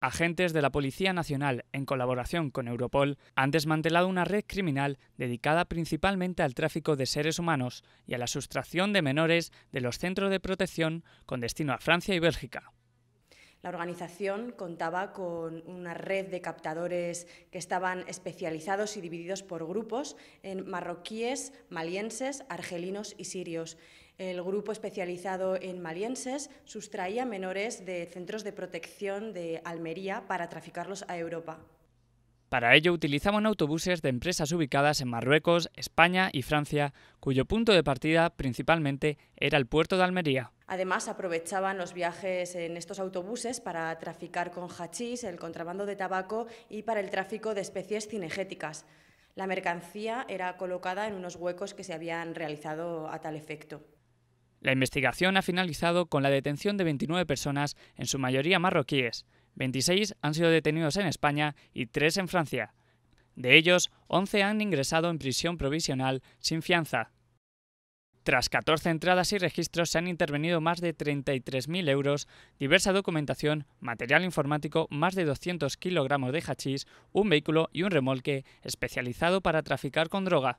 Agentes de la Policía Nacional, en colaboración con Europol, han desmantelado una red criminal dedicada principalmente al tráfico de seres humanos y a la sustracción de menores de los centros de protección con destino a Francia y Bélgica. La organización contaba con una red de captadores que estaban especializados y divididos por grupos en marroquíes, malienses, argelinos y sirios. El grupo especializado en malienses sustraía menores de centros de protección de Almería para traficarlos a Europa. Para ello utilizaban autobuses de empresas ubicadas en Marruecos, España y Francia, cuyo punto de partida principalmente era el puerto de Almería. Además, aprovechaban los viajes en estos autobuses para traficar con hachís, el contrabando de tabaco y para el tráfico de especies cinegéticas. La mercancía era colocada en unos huecos que se habían realizado a tal efecto. La investigación ha finalizado con la detención de 29 personas, en su mayoría marroquíes. 26 han sido detenidos en España y 3 en Francia. De ellos, 11 han ingresado en prisión provisional sin fianza. Tras 14 entradas y registros se han intervenido más de 33.000 euros, diversa documentación, material informático, más de 200 kilogramos de hachís, un vehículo y un remolque especializado para traficar con droga.